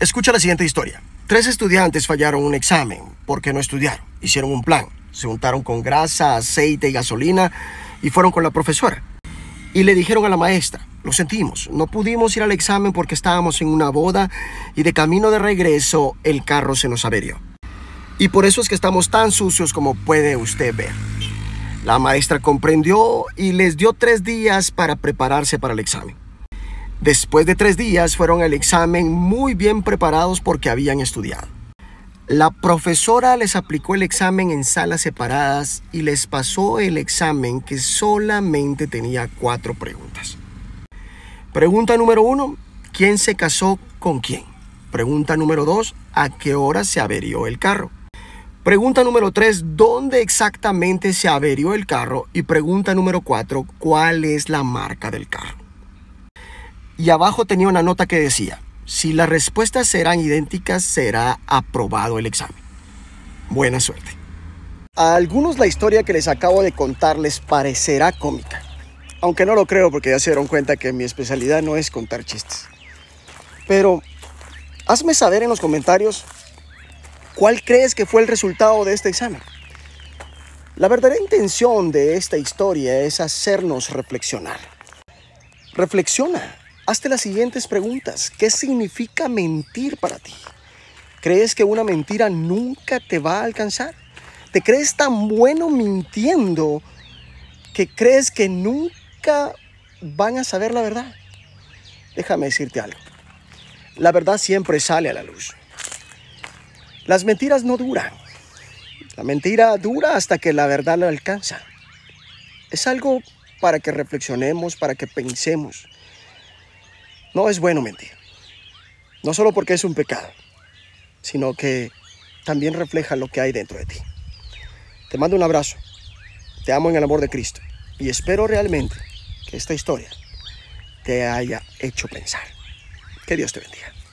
Escucha la siguiente historia. Tres estudiantes fallaron un examen porque no estudiaron. Hicieron un plan. Se untaron con grasa, aceite y gasolina y fueron con la profesora. Y le dijeron a la maestra, lo sentimos, no pudimos ir al examen porque estábamos en una boda y de camino de regreso el carro se nos averió. Y por eso es que estamos tan sucios como puede usted ver. La maestra comprendió y les dio tres días para prepararse para el examen. Después de tres días fueron al examen muy bien preparados porque habían estudiado. La profesora les aplicó el examen en salas separadas y les pasó el examen que solamente tenía cuatro preguntas. Pregunta número uno, ¿quién se casó con quién? Pregunta número dos, ¿a qué hora se averió el carro? Pregunta número tres, ¿dónde exactamente se averió el carro? Y pregunta número cuatro, ¿cuál es la marca del carro? Y abajo tenía una nota que decía, si las respuestas serán idénticas, será aprobado el examen. Buena suerte. A algunos la historia que les acabo de contar les parecerá cómica, aunque no lo creo porque ya se dieron cuenta que mi especialidad no es contar chistes. Pero hazme saber en los comentarios cuál crees que fue el resultado de este examen. La verdadera intención de esta historia es hacernos reflexionar. Reflexiona Hazte las siguientes preguntas. ¿Qué significa mentir para ti? ¿Crees que una mentira nunca te va a alcanzar? ¿Te crees tan bueno mintiendo que crees que nunca van a saber la verdad? Déjame decirte algo. La verdad siempre sale a la luz. Las mentiras no duran. La mentira dura hasta que la verdad la alcanza. Es algo para que reflexionemos, para que pensemos. No es bueno mentir. No solo porque es un pecado, sino que también refleja lo que hay dentro de ti. Te mando un abrazo. Te amo en el amor de Cristo. Y espero realmente que esta historia te haya hecho pensar. Que Dios te bendiga.